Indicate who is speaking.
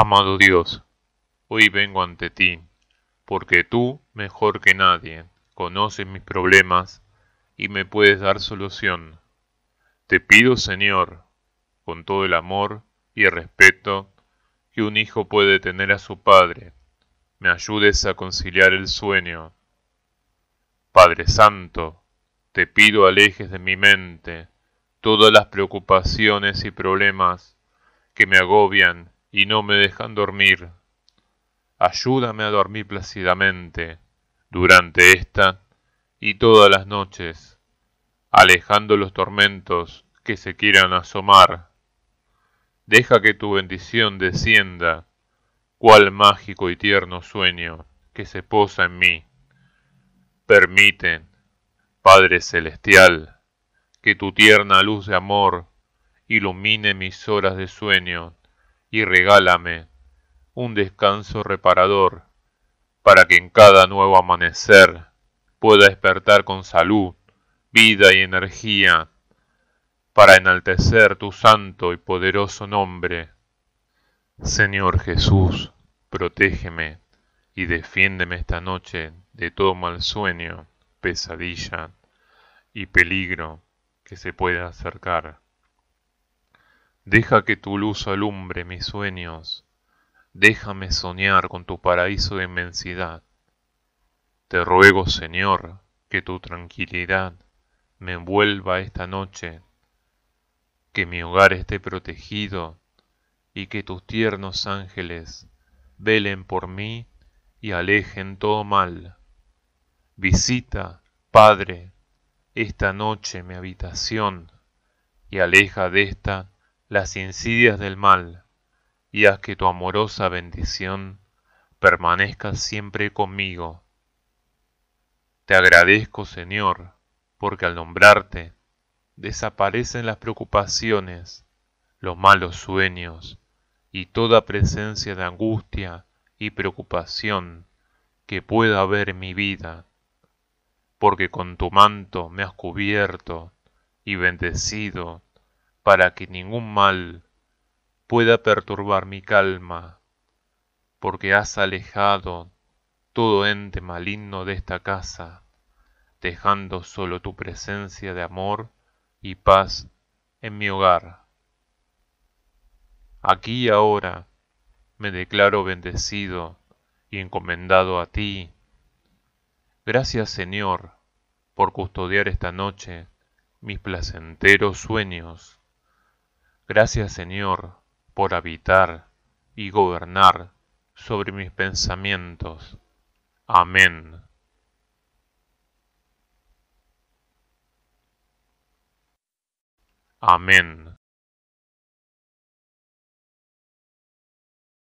Speaker 1: Amado Dios, hoy vengo ante ti, porque tú, mejor que nadie, conoces mis problemas y me puedes dar solución. Te pido, Señor, con todo el amor y el respeto que un hijo puede tener a su padre, me ayudes a conciliar el sueño. Padre Santo, te pido alejes de mi mente todas las preocupaciones y problemas que me agobian y no me dejan dormir. Ayúdame a dormir plácidamente durante esta y todas las noches, alejando los tormentos que se quieran asomar. Deja que tu bendición descienda, cual mágico y tierno sueño que se posa en mí. Permite, Padre Celestial, que tu tierna luz de amor ilumine mis horas de sueño y regálame un descanso reparador para que en cada nuevo amanecer pueda despertar con salud, vida y energía para enaltecer tu santo y poderoso nombre. Señor Jesús, protégeme y defiéndeme esta noche de todo mal sueño, pesadilla y peligro que se pueda acercar. Deja que tu luz alumbre mis sueños, déjame soñar con tu paraíso de inmensidad. Te ruego, Señor, que tu tranquilidad me envuelva esta noche, que mi hogar esté protegido y que tus tiernos ángeles velen por mí y alejen todo mal. Visita, Padre, esta noche mi habitación y aleja de esta las insidias del mal, y haz que tu amorosa bendición permanezca siempre conmigo. Te agradezco, Señor, porque al nombrarte desaparecen las preocupaciones, los malos sueños y toda presencia de angustia y preocupación que pueda haber en mi vida, porque con tu manto me has cubierto y bendecido para que ningún mal pueda perturbar mi calma, porque has alejado todo ente maligno de esta casa, dejando solo tu presencia de amor y paz en mi hogar. Aquí ahora me declaro bendecido y encomendado a ti. Gracias Señor por custodiar esta noche mis placenteros sueños. Gracias Señor por habitar y gobernar sobre mis pensamientos. Amén. Amén.